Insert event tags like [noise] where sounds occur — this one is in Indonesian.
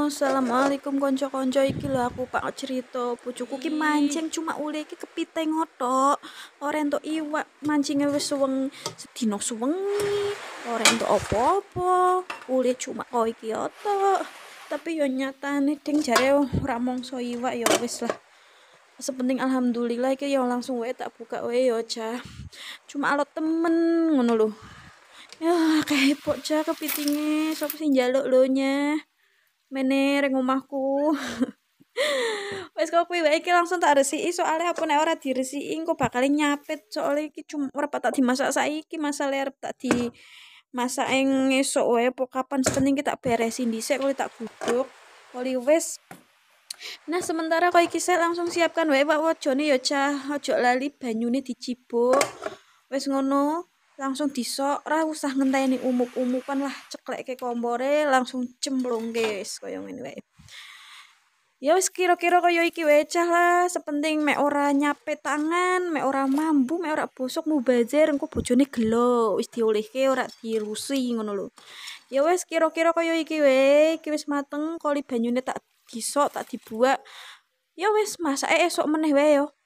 Assalamualaikum konco-konco iki lo aku Pak cerita pucuku ki iya. mancing cuma uli iki kepiting otok. Orento entuk iwak, mancingnya wes suweng sedino suwengi. orang entuk opo opo uli cuma koi iki otok. Ya, Tapi yo nih ding jare ramong so iwak ya wes lah. Sepenting alhamdulillah iki yo langsung wae tak buka wae yo ya, Cuma alot temen ngono lo. Ya, pok cah kepitingnya, sok sih jaluk lo nya menir reng [laughs] wes kok kuwi wae iki langsung tak resiki soalnya apa nek ora diresiki engko bakal nyapit soalnya iki cuma ora tak dimasak saiki masa arep tak di masak eng esok wae apa kapan kita beresin dhisik kalau tak guduk kali wes Nah, sementara kau iki saya langsung siapkan wae Pak Wojone ya cah, ojo lali banyune dicibuk. wes ngono, langsung disok ra usah ngenteni umuk-umukan lah ceklek ke kompore langsung cemplung guys koyo ngene wae ya wis kira-kira koyo iki wecah lah sepenting mek ora nyape tangan mek ora mambu mek ora bosok mubazer, engko bojone gelo wis diolehke ora dirusi ngono lho ya wis kira-kira koyo iki wae iki wis mateng koli banyune tak disok tak dibuak ya wis masake esok meneh wae yo